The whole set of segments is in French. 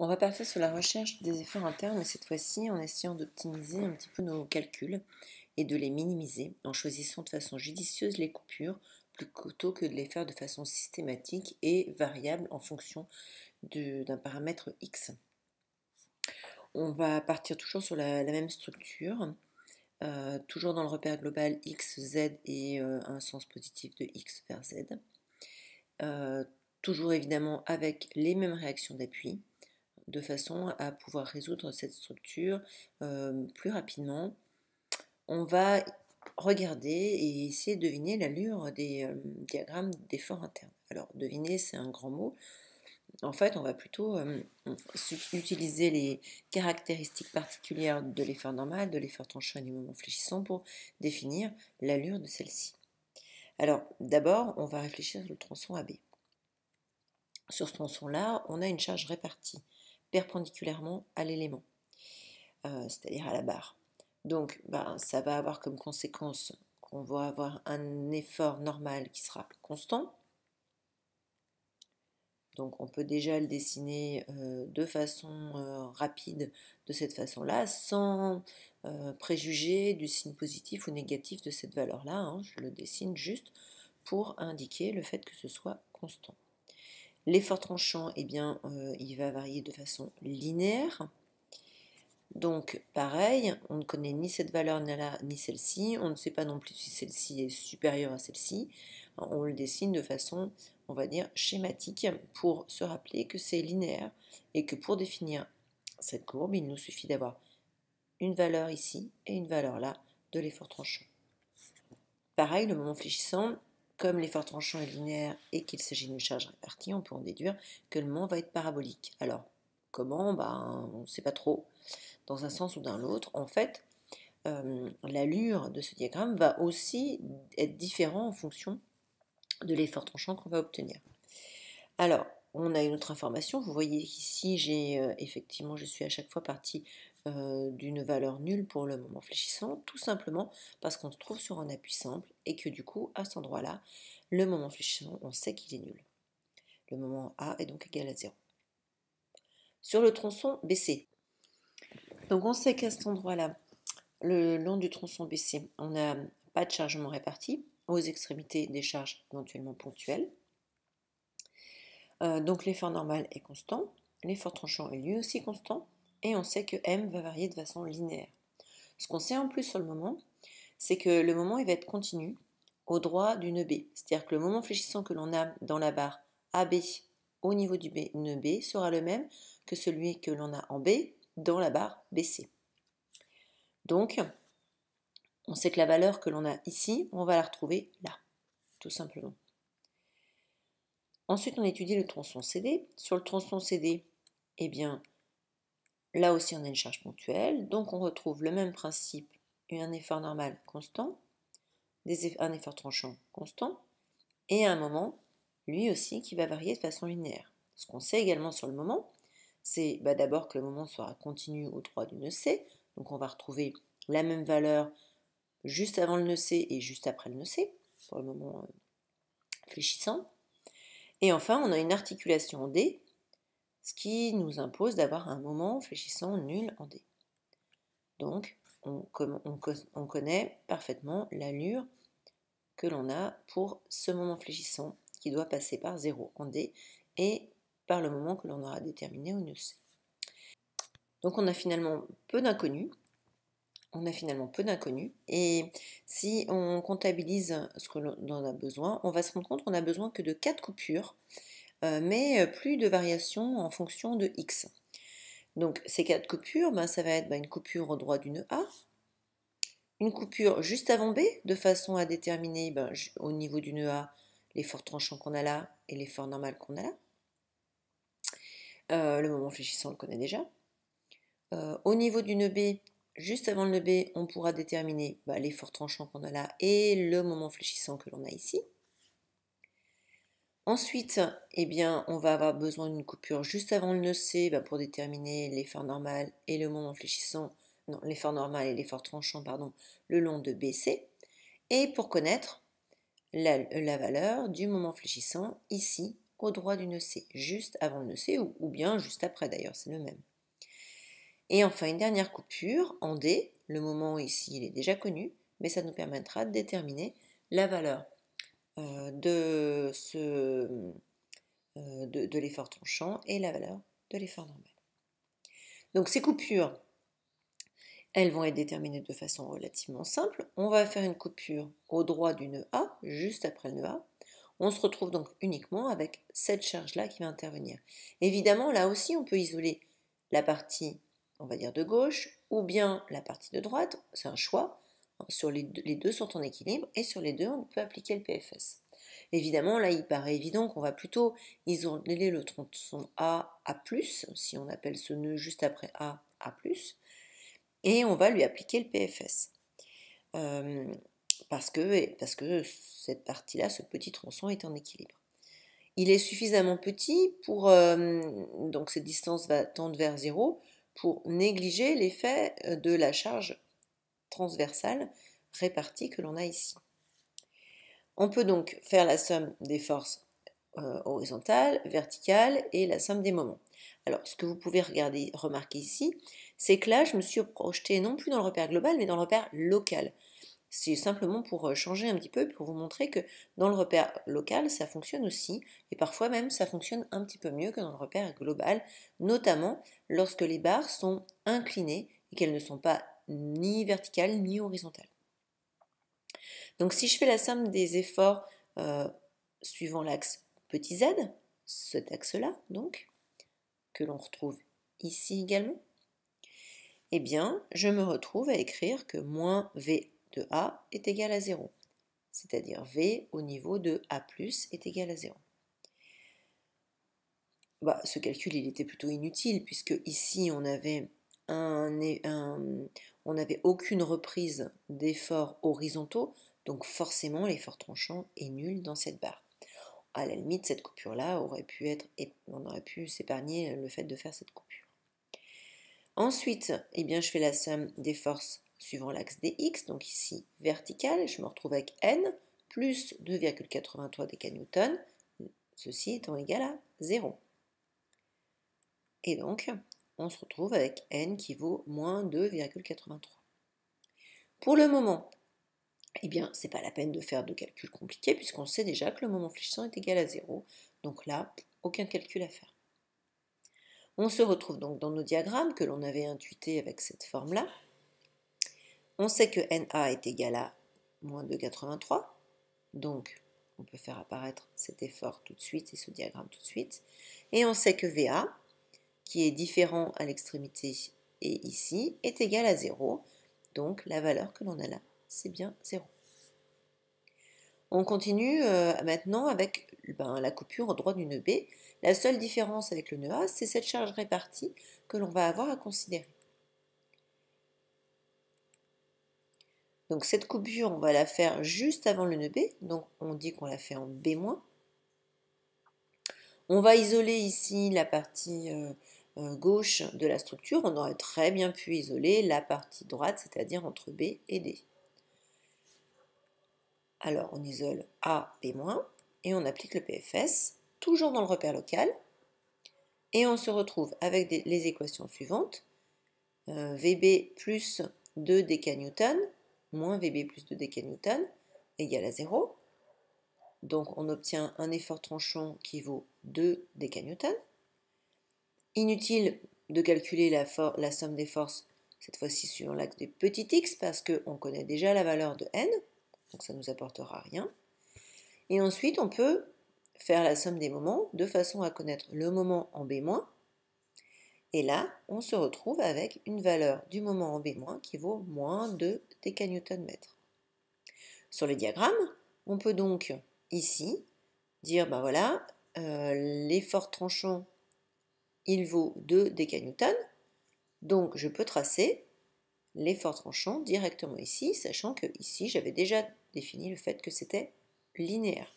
On va partir sur la recherche des efforts internes, cette fois-ci en essayant d'optimiser un petit peu nos calculs et de les minimiser, en choisissant de façon judicieuse les coupures plutôt que de les faire de façon systématique et variable en fonction d'un paramètre X. On va partir toujours sur la, même structure, euh, toujours dans le repère global X, Z et euh, un sens positif de X vers Z. Euh, toujours évidemment avec les mêmes réactions d'appui de façon à pouvoir résoudre cette structure euh, plus rapidement. On va regarder et essayer de deviner l'allure des euh, diagrammes d'effort interne. Alors, deviner, c'est un grand mot. En fait, on va plutôt euh, utiliser les caractéristiques particulières de l'effort normal, de l'effort tranchant et du moment fléchissant pour définir l'allure de celle-ci. Alors, d'abord, on va réfléchir sur le tronçon AB. Sur ce tronçon-là, on a une charge répartie perpendiculairement à l'élément, euh, c'est-à-dire à la barre. Donc ben, ça va avoir comme conséquence qu'on va avoir un effort normal qui sera constant. Donc on peut déjà le dessiner euh, de façon euh, rapide de cette façon-là, sans préjuger du signe positif ou négatif de cette valeur-là. Hein. Je le dessine juste pour indiquer le fait que ce soit constant. L'effort tranchant, eh bien, euh, il va varier de façon linéaire. Donc, pareil, on ne connaît ni cette valeur ni celle-ci. On ne sait pas non plus si celle-ci est supérieure à celle-ci. On le dessine de façon, on va dire, schématique pour se rappeler que c'est linéaire et que pour définir cette courbe, il nous suffit d'avoir une valeur ici et une valeur là de l'effort tranchant. Pareil, le moment fléchissant, comme l'effort tranchant est linéaire et qu'il s'agit d'une charge répartie, on peut en déduire que le moment va être parabolique. Alors, comment ben, On ne sait pas trop, dans un sens ou dans l'autre. En fait, euh, l'allure de ce diagramme va aussi être différente en fonction de l'effort tranchant qu'on va obtenir. Alors, on a une autre information. Vous voyez ici, j'ai euh, effectivement, je suis à chaque fois partie euh, d'une valeur nulle pour le moment fléchissant, tout simplement parce qu'on se trouve sur un appui simple et que du coup, à cet endroit-là, le moment fléchissant, on sait qu'il est nul. Le moment A est donc égal à 0. Sur le tronçon BC. Donc on sait qu'à cet endroit-là, le long du tronçon BC, on n'a pas de chargement réparti, aux extrémités des charges éventuellement ponctuelles. Euh, donc l'effort normal est constant, l'effort tranchant est lui aussi constant, et on sait que m va varier de façon linéaire. Ce qu'on sait en plus sur le moment, c'est que le moment il va être continu au droit du nœud B. C'est-à-dire que le moment fléchissant que l'on a dans la barre AB au niveau du nœud B sera le même que celui que l'on a en B dans la barre BC. Donc, on sait que la valeur que l'on a ici, on va la retrouver là, tout simplement. Ensuite, on étudie le tronçon CD. Sur le tronçon CD, eh bien, là aussi, on a une charge ponctuelle. Donc, on retrouve le même principe, un effort normal constant, un effort tranchant constant, et un moment, lui aussi, qui va varier de façon linéaire. Ce qu'on sait également sur le moment, c'est bah, d'abord que le moment sera continu au droit du nœud C. Donc, on va retrouver la même valeur juste avant le nœud C et juste après le nœud C, pour le moment euh, fléchissant. Et enfin, on a une articulation en D, ce qui nous impose d'avoir un moment fléchissant nul en D. Donc, on, connaît parfaitement l'allure que l'on a pour ce moment fléchissant qui doit passer par 0 en D et par le moment que l'on aura déterminé au nœud C. Donc on a finalement peu d'inconnus on a finalement peu d'inconnus. Et si on comptabilise ce que l'on a besoin, on va se rendre compte qu'on a besoin que de 4 coupures, euh, mais plus de variations en fonction de x. Donc ces quatre coupures, ben, ça va être ben, une coupure au droit d'une A, une coupure juste avant B, de façon à déterminer ben, au niveau d'une A l'effort tranchant qu'on a là et l'effort normal qu'on a là. Euh, le moment fléchissant, on le connaît déjà. Euh, au niveau d'une B, Juste avant le B, on pourra déterminer bah, l'effort tranchant qu'on a là et le moment fléchissant que l'on a ici. Ensuite, eh bien, on va avoir besoin d'une coupure juste avant le nœud C bah, pour déterminer l'effort normal et le moment fléchissant, non, l'effort normal et l'effort tranchant, pardon, le long de BC. Et pour connaître la, valeur du moment fléchissant ici au droit du nœud C, juste avant le nœud C ou bien juste après d'ailleurs, c'est le même. Et enfin, une dernière coupure en D, le moment ici il est déjà connu, mais ça nous permettra de déterminer la valeur euh, de, euh, de, de l'effort tranchant et la valeur de l'effort normal. Donc ces coupures, elles vont être déterminées de façon relativement simple. On va faire une coupure au droit du nœud A, juste après le nœud A. On se retrouve donc uniquement avec cette charge-là qui va intervenir. Évidemment, là aussi, on peut isoler la partie on va dire de gauche, ou bien la partie de droite, c'est un choix. Hein, sur les deux, sont en équilibre et sur les deux, on peut appliquer le PFS. Évidemment, là, il paraît évident qu'on va plutôt isoler le tronçon A à plus, si on appelle ce nœud juste après A A+, plus, et on va lui appliquer le PFS. Euh, parce, que, parce que cette partie-là, ce petit tronçon est en équilibre. Il est suffisamment petit pour... Euh, donc cette distance va tendre vers 0 pour négliger l'effet euh, de la charge transversale répartie que l'on a ici. On peut donc faire la somme des forces euh, horizontales, verticales et la somme des moments. Alors, ce que vous pouvez remarquer ici, c'est que là, je me suis projeté non plus dans le repère global, mais dans le repère local. C'est simplement pour euh, changer un petit peu, pour vous montrer que dans le repère local, ça fonctionne aussi, et parfois même ça fonctionne un petit peu mieux que dans le repère global, notamment lorsque les barres sont inclinées et qu'elles ne sont pas ni verticales ni horizontales. Donc si je fais la somme des efforts euh, suivant l'axe petit z, cet axe-là donc, que l'on retrouve ici également, eh bien je me retrouve à écrire que moins V a est égal à 0, c'est-à-dire V au niveau de A est égal à 0. Bah, ce calcul il était plutôt inutile puisque ici on avait un, on n'avait aucune reprise d'efforts horizontaux, donc forcément l'effort tranchant est nul dans cette barre. À la limite, cette coupure-là aurait pu être, on aurait pu s'épargner le fait de faire cette coupure. Ensuite, eh bien, je fais la somme des forces suivant l'axe dx, donc ici vertical, je me retrouve avec n plus 2,83 newton, ceci étant égal à 0. Et donc, on se retrouve avec n qui vaut moins 2,83. Pour le moment, eh bien, n'est pas la peine de faire de calculs compliqués puisqu'on sait déjà que le moment fléchissant est égal à 0. Donc là, aucun calcul à faire. On se retrouve donc dans nos diagrammes que l'on avait intuités avec cette forme-là. On sait que Na est égal à moins 2,83. Donc, on peut faire apparaître cet effort tout de suite et ce diagramme tout de suite. Et on sait que VA, qui est différent à l'extrémité et ici, est égal à 0. Donc, la valeur que l'on a là, c'est bien 0. On continue euh, maintenant avec ben, la coupure au droit du nœud B. La seule différence avec le nœud A, c'est cette charge répartie que l'on va avoir à considérer. Donc cette coupure, on va la faire juste avant le nœud B, donc on dit qu'on la fait en B-. On va isoler ici la partie euh, euh, gauche de la structure, on aurait très bien pu isoler la partie droite, c'est-à-dire entre B et D. Alors on isole A, B-, et on applique le PFS, toujours dans le repère local, et on se retrouve avec les équations suivantes. Euh, VB plus 2 dK Newton moins VB plus 2 dK Newton égale à 0. Donc on obtient un effort tranchant qui vaut 2 dK Newton. Inutile de calculer la, la somme des forces, cette fois-ci sur l'axe des petits x, parce qu'on connaît déjà la valeur de n, donc ça ne nous apportera rien. Et ensuite, on peut faire la somme des moments de façon à connaître le moment en B- et là, on se retrouve avec une valeur du moment en B- qui vaut moins 2 mètre Sur le diagramme, on peut donc ici dire, ben voilà, euh, l'effort tranchant, il vaut 2 dN, donc je peux tracer l'effort tranchant directement ici, sachant que ici j'avais déjà défini le fait que c'était linéaire.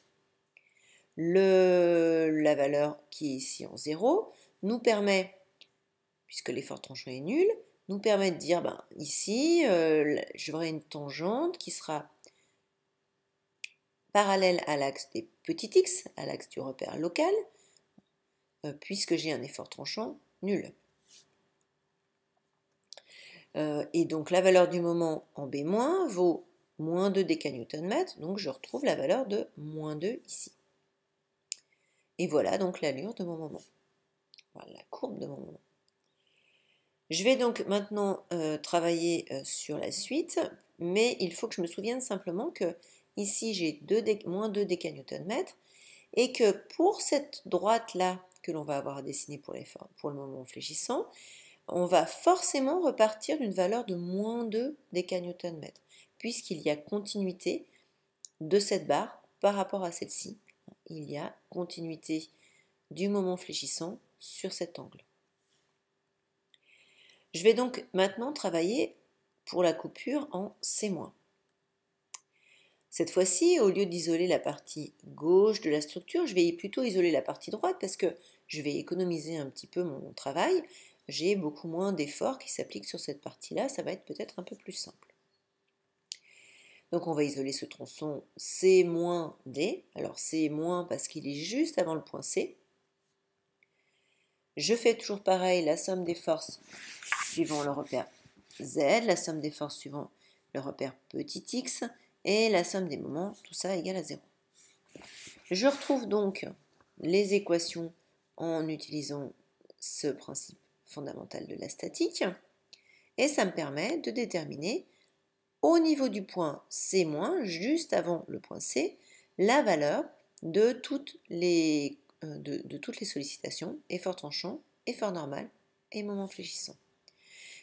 Le, la valeur qui est ici en 0 nous permet puisque l'effort tranchant est nul, nous permet de dire, ben, ici, euh, j'aurai une tangente qui sera parallèle à l'axe des petits x, à l'axe du repère local, euh, puisque j'ai un effort tranchant nul. Euh, et donc la valeur du moment en B- vaut moins 2 dk donc je retrouve la valeur de moins 2 ici. Et voilà donc l'allure de mon moment. Voilà la courbe de mon moment. Je vais donc maintenant euh, travailler euh, sur la suite, mais il faut que je me souvienne simplement que ici j'ai moins 2 décagnotonmètres mètres et que pour cette droite-là que l'on va avoir à dessiner pour, le moment fléchissant, on va forcément repartir d'une valeur de moins 2 décagnotonmètres mètres puisqu'il y a continuité de cette barre par rapport à celle-ci. Il y a continuité du moment fléchissant sur cet angle. Je vais donc maintenant travailler pour la coupure en C-. Cette fois-ci, au lieu d'isoler la partie gauche de la structure, je vais plutôt isoler la partie droite parce que je vais économiser un petit peu mon travail. J'ai beaucoup moins d'efforts qui s'appliquent sur cette partie-là, ça va être peut-être un peu plus simple. Donc on va isoler ce tronçon C-D. Alors C- parce qu'il est juste avant le point C. Je fais toujours pareil, la somme des forces suivant le repère Z, la somme des forces suivant le repère petit x, et la somme des moments, tout ça égale à 0. Je retrouve donc les équations en utilisant ce principe fondamental de la statique, et ça me permet de déterminer au niveau du point C-, juste avant le point C, la valeur de toutes les euh, de, toutes les sollicitations, effort tranchant, effort normal et moment fléchissant.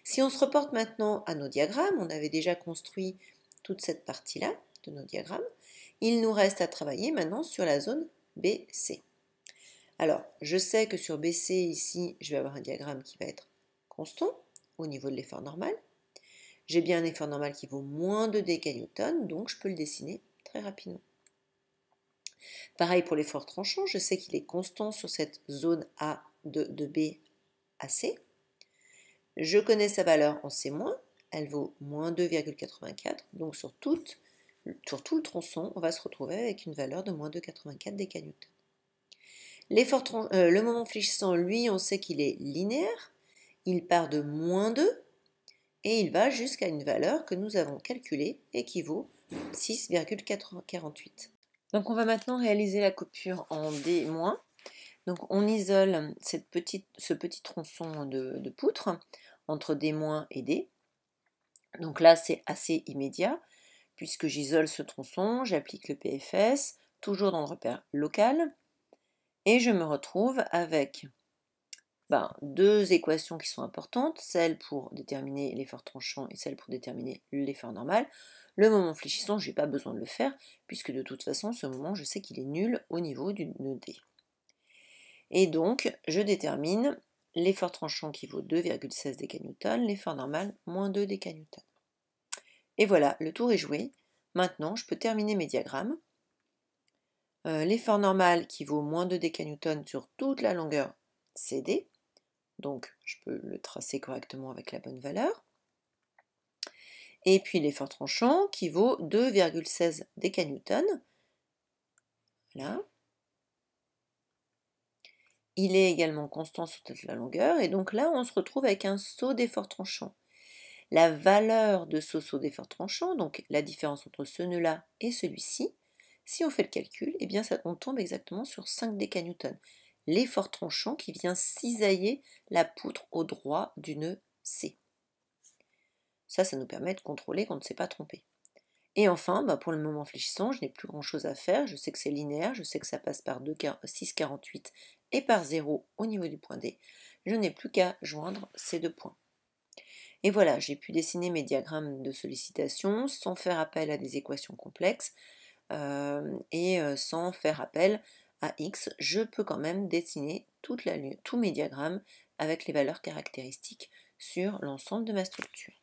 Si on se reporte maintenant à nos diagrammes, on avait déjà construit toute cette partie-là de nos diagrammes, il nous reste à travailler maintenant sur la zone BC. Alors, je sais que sur BC, ici, je vais avoir un diagramme qui va être constant au niveau de l'effort normal. J'ai bien un effort normal qui vaut moins de d newton donc je peux le dessiner très rapidement. Pareil pour l'effort tranchant, je sais qu'il est constant sur cette zone A de, B à C. Je connais sa valeur en C-, elle vaut moins 2,84, donc sur, sur tout le tronçon, on va se retrouver avec une valeur de moins 2,84 des Euh, le moment fléchissant, lui, on sait qu'il est linéaire, il part de moins 2 et il va jusqu'à une valeur que nous avons calculée et qui vaut 6,48. Donc on va maintenant réaliser la coupure en D-. Donc on isole cette petite, ce petit tronçon de, poutre entre D- et D. Donc là c'est assez immédiat puisque j'isole ce tronçon, j'applique le PFS, toujours dans le repère local, et je me retrouve avec ben, deux équations qui sont importantes, celle pour déterminer l'effort tranchant et celle pour déterminer l'effort normal. Le moment fléchissant, je n'ai pas besoin de le faire, puisque de toute façon, ce moment, je sais qu'il est nul au niveau du nœud D. Et donc, je détermine l'effort tranchant qui vaut 2,16 newton l'effort normal, moins 2 décanewtons. Et voilà, le tour est joué. Maintenant, je peux terminer mes diagrammes. Euh, l'effort normal qui vaut moins 2 décanewtons sur toute la longueur CD, donc je peux le tracer correctement avec la bonne valeur. Et puis l'effort tranchant qui vaut 2,16 décanewtons, là, Il est également constant sur toute la longueur. Et donc là, on se retrouve avec un saut d'effort tranchant. La valeur de ce saut d'effort tranchant, donc la différence entre ce nœud-là et celui-ci, si on fait le calcul, eh bien ça, on tombe exactement sur 5 newton. L'effort tranchant qui vient cisailler la poutre au droit du nœud C. Ça, ça nous permet de contrôler qu'on ne s'est pas trompé. Et enfin, bah, pour le moment fléchissant, je n'ai plus grand chose à faire. Je sais que c'est linéaire, je sais que ça passe par 6,48 et par 0 au niveau du point D. Je n'ai plus qu'à joindre ces deux points. Et voilà, j'ai pu dessiner mes diagrammes de sollicitation sans faire appel à des équations complexes euh, et euh, sans faire appel à x. Je peux quand même dessiner toute la, tous mes diagrammes avec les valeurs caractéristiques sur l'ensemble de ma structure.